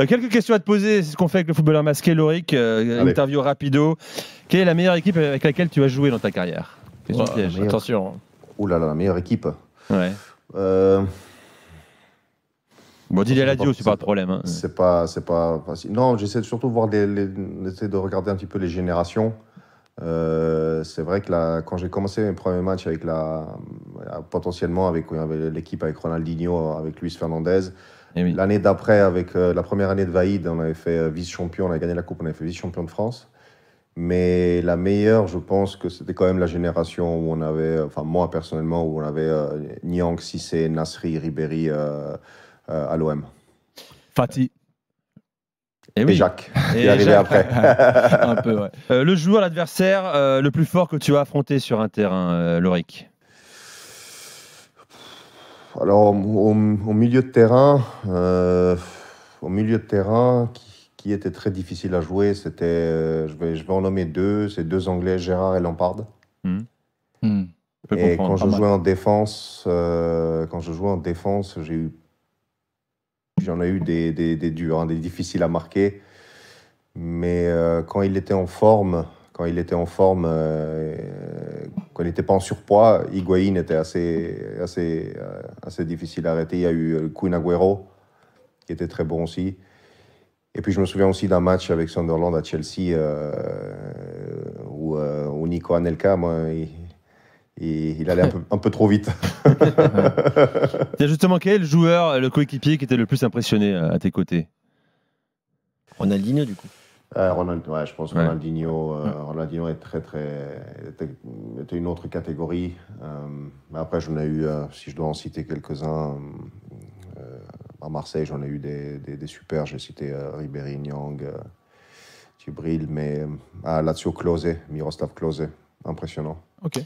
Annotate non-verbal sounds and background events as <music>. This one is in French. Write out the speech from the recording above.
Euh, quelques questions à te poser, c'est ce qu'on fait avec le footballeur masqué, Loric. Euh, interview rapido. Quelle est la meilleure équipe avec laquelle tu as joué dans ta carrière oh, piège, attention. là là, la meilleure équipe Ouais. Euh... Bon, à Ladio, c'est pas un problème. Hein. C'est pas, c'est pas facile. Non, j'essaie surtout voir de regarder un petit peu les générations. Euh, c'est vrai que quand j'ai commencé mes premiers matchs avec la, euh, potentiellement euh, avec, l'équipe avec Ronaldinho, avec Luis Fernandez. Eh L'année d'après, avec euh, la première année de Vaïd, on avait fait vice-champion, on avait gagné la Coupe, on avait fait vice-champion de France. Mais la meilleure, je pense que c'était quand même la génération où on avait, enfin moi personnellement, où on avait euh, Niang, Sissé, Nasri, Ribéry à l'OM. Fatih. Eh Et, Jacques, qui est arrivé après. <laughs> un peu, ouais. le joueur, l'adversaire le plus fort que tu as affronté sur un terrain, Loric alors, au, milieu de terrain, euh, au milieu de terrain, qui, était très difficile à jouer, c'était, euh, je, vais, je vais en nommer deux, c'est deux Anglais, Gérard et Lampard. Hmm. Hmm. Et quand je, jouais en défense, euh, quand je jouais en défense, j'ai eu, j'en ai eu des, des, des durs, hein, des difficiles à marquer. Mais quand il était en forme, quand il était en forme, quand il n'était pas en surpoids, Higuain était assez, assez, euh, assez difficile à arrêter. Il y a eu Queen euh, qui était très bon aussi. Et puis je me souviens aussi d'un match avec Sunderland à Chelsea euh, où, Nico Anelka, moi, il, allait un, peu, trop vite. <laughs> justement quel joueur, le coéquipier qui était le plus impressionné à tes côtés Ronaldinho du coup. Euh, je pense que Ronaldinho, euh, très, très, était, une autre catégorie. Euh, mais après, j'en ai eu, si je dois en citer quelques-uns, à Marseille, j'en ai eu des, des, super. J'ai cité Ribéry, Nyang, Tibril, mais à Lazio, Klose, Miroslav Klose. Impressionnant. OK.